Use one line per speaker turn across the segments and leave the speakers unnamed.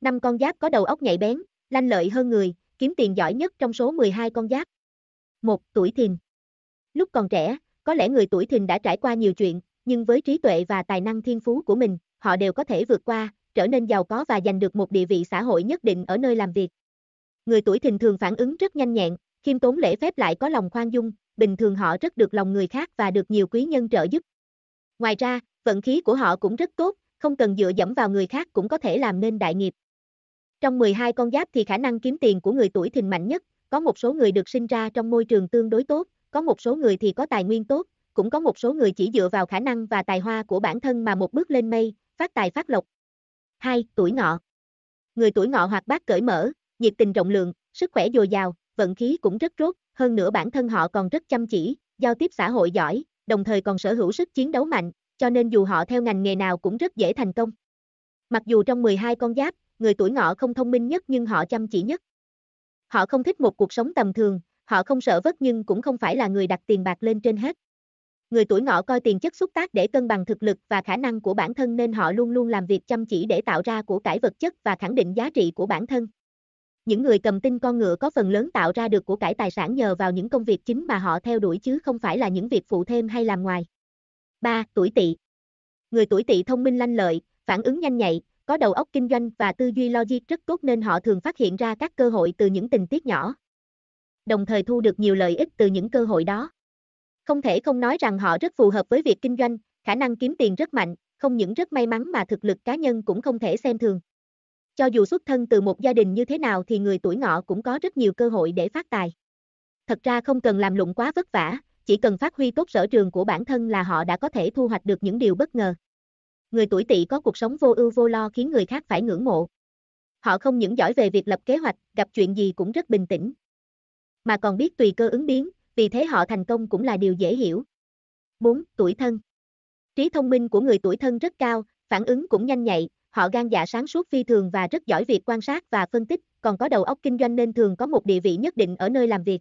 năm con giáp có đầu óc nhạy bén, lanh lợi hơn người, kiếm tiền giỏi nhất trong số 12 con giáp. 1. Tuổi thìn Lúc còn trẻ, có lẽ người tuổi thìn đã trải qua nhiều chuyện, nhưng với trí tuệ và tài năng thiên phú của mình, họ đều có thể vượt qua, trở nên giàu có và giành được một địa vị xã hội nhất định ở nơi làm việc. Người tuổi thìn thường phản ứng rất nhanh nhẹn, khiêm tốn lễ phép lại có lòng khoan dung, bình thường họ rất được lòng người khác và được nhiều quý nhân trợ giúp. Ngoài ra, vận khí của họ cũng rất tốt, không cần dựa dẫm vào người khác cũng có thể làm nên đại nghiệp. Trong 12 con giáp thì khả năng kiếm tiền của người tuổi thìn mạnh nhất, có một số người được sinh ra trong môi trường tương đối tốt, có một số người thì có tài nguyên tốt, cũng có một số người chỉ dựa vào khả năng và tài hoa của bản thân mà một bước lên mây, phát tài phát lộc. 2. Tuổi ngọ Người tuổi ngọ hoặc bát cởi mở, nhiệt tình rộng lượng, sức khỏe dồi dào, vận khí cũng rất rốt, hơn nữa bản thân họ còn rất chăm chỉ, giao tiếp xã hội giỏi, đồng thời còn sở hữu sức chiến đấu mạnh, cho nên dù họ theo ngành nghề nào cũng rất dễ thành công. Mặc dù trong 12 con giáp, người tuổi ngọ không thông minh nhất nhưng họ chăm chỉ nhất. Họ không thích một cuộc sống tầm thường, họ không sợ vất nhưng cũng không phải là người đặt tiền bạc lên trên hết. Người tuổi ngọ coi tiền chất xúc tác để cân bằng thực lực và khả năng của bản thân nên họ luôn luôn làm việc chăm chỉ để tạo ra của cải vật chất và khẳng định giá trị của bản thân. Những người cầm tinh con ngựa có phần lớn tạo ra được của cải tài sản nhờ vào những công việc chính mà họ theo đuổi chứ không phải là những việc phụ thêm hay làm ngoài. 3. Tuổi tỵ Người tuổi tỵ thông minh lanh lợi, phản ứng nhanh nhạy, có đầu óc kinh doanh và tư duy logic rất tốt nên họ thường phát hiện ra các cơ hội từ những tình tiết nhỏ. Đồng thời thu được nhiều lợi ích từ những cơ hội đó. Không thể không nói rằng họ rất phù hợp với việc kinh doanh, khả năng kiếm tiền rất mạnh, không những rất may mắn mà thực lực cá nhân cũng không thể xem thường. Cho dù xuất thân từ một gia đình như thế nào thì người tuổi ngọ cũng có rất nhiều cơ hội để phát tài. Thật ra không cần làm lụng quá vất vả, chỉ cần phát huy tốt sở trường của bản thân là họ đã có thể thu hoạch được những điều bất ngờ người tuổi tỵ có cuộc sống vô ưu vô lo khiến người khác phải ngưỡng mộ. Họ không những giỏi về việc lập kế hoạch, gặp chuyện gì cũng rất bình tĩnh, mà còn biết tùy cơ ứng biến, vì thế họ thành công cũng là điều dễ hiểu. 4. Tuổi thân Trí thông minh của người tuổi thân rất cao, phản ứng cũng nhanh nhạy, họ gan dạ sáng suốt phi thường và rất giỏi việc quan sát và phân tích, còn có đầu óc kinh doanh nên thường có một địa vị nhất định ở nơi làm việc.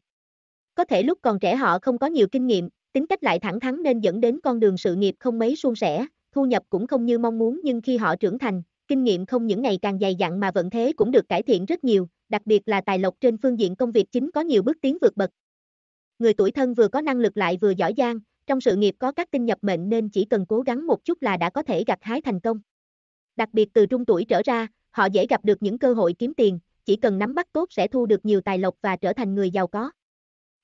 Có thể lúc còn trẻ họ không có nhiều kinh nghiệm, tính cách lại thẳng thắn nên dẫn đến con đường sự nghiệp không mấy suôn sẻ, thu nhập cũng không như mong muốn nhưng khi họ trưởng thành, kinh nghiệm không những ngày càng dày dặn mà vận thế cũng được cải thiện rất nhiều, đặc biệt là tài lộc trên phương diện công việc chính có nhiều bước tiến vượt bậc. Người tuổi thân vừa có năng lực lại vừa giỏi giang, trong sự nghiệp có các tinh nhập mệnh nên chỉ cần cố gắng một chút là đã có thể gặt hái thành công. Đặc biệt từ trung tuổi trở ra, họ dễ gặp được những cơ hội kiếm tiền, chỉ cần nắm bắt tốt sẽ thu được nhiều tài lộc và trở thành người giàu có.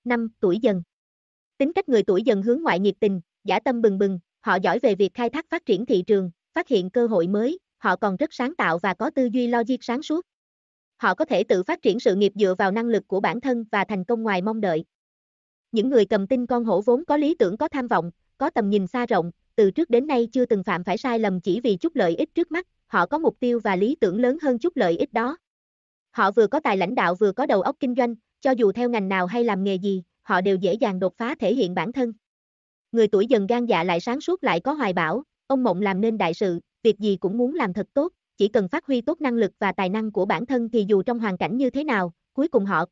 5. Tuổi dần Tính cách người tuổi dần hướng ngoại nhiệt tình, giả tâm bừng bừng, Họ giỏi về việc khai thác phát triển thị trường, phát hiện cơ hội mới, họ còn rất sáng tạo và có tư duy logic sáng suốt. Họ có thể tự phát triển sự nghiệp dựa vào năng lực của bản thân và thành công ngoài mong đợi. Những người cầm tinh con hổ vốn có lý tưởng có tham vọng, có tầm nhìn xa rộng, từ trước đến nay chưa từng phạm phải sai lầm chỉ vì chút lợi ích trước mắt, họ có mục tiêu và lý tưởng lớn hơn chút lợi ích đó. Họ vừa có tài lãnh đạo vừa có đầu óc kinh doanh, cho dù theo ngành nào hay làm nghề gì, họ đều dễ dàng đột phá thể hiện bản thân người tuổi dần gan dạ lại sáng suốt lại có hoài bão, ông mộng làm nên đại sự, việc gì cũng muốn làm thật tốt, chỉ cần phát huy tốt năng lực và tài năng của bản thân thì dù trong hoàn cảnh như thế nào, cuối cùng họ